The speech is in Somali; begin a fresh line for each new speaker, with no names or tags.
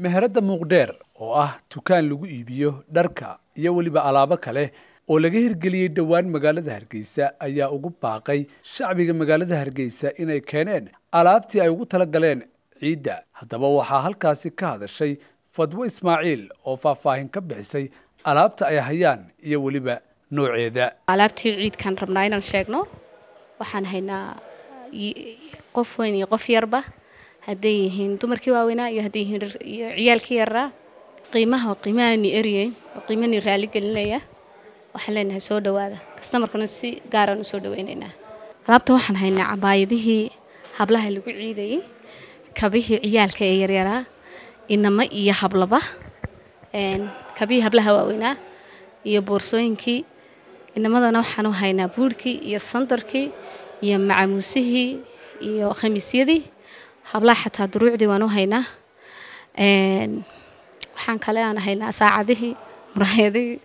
meheradda muuqdheer oo ah tukaan lagu iibiyo dharka iyo weliba alaabo kale oo laga hirgeliyey dhowaan magaalada hargeysa ayaa ugu baaqay shacbiga magaalada hargeysa inay keeneen alaabtii ay ugu tala galeen ciidda haddaba waxaa halkaasi ka hadashay fadwo ismaaciil oo faahfaahin ka bixisay alaabta ay hayaan iyo weliba nooceeda
alaabtii ciidkaan rabnaa inaan sheegno waxaan haynaa qof weyn iyo qof yarba هديهن دمر كي واوينا يا هديهن عيال كيرا قيمها وقيماني اريين وقيماني رالي قلنا يا وحلينا سودا وهذا كستمر كنا سي قارا نسودا وينينا رابطة وحن هاينا نعم. عبايده هبلها اللي قعيده كبيه عيال كي يريرا إنما إيا حبلا با إن كبيه هبلها واوينا إيا بورسوين كي إنما دانا وحنو هاينا بوركي إيا السندر كي إيا معموسيه إيا خميسيه دي hablaa xataa duruucdii waan u haynaa waxaan kale aan haynaa saacadihii muraayadihii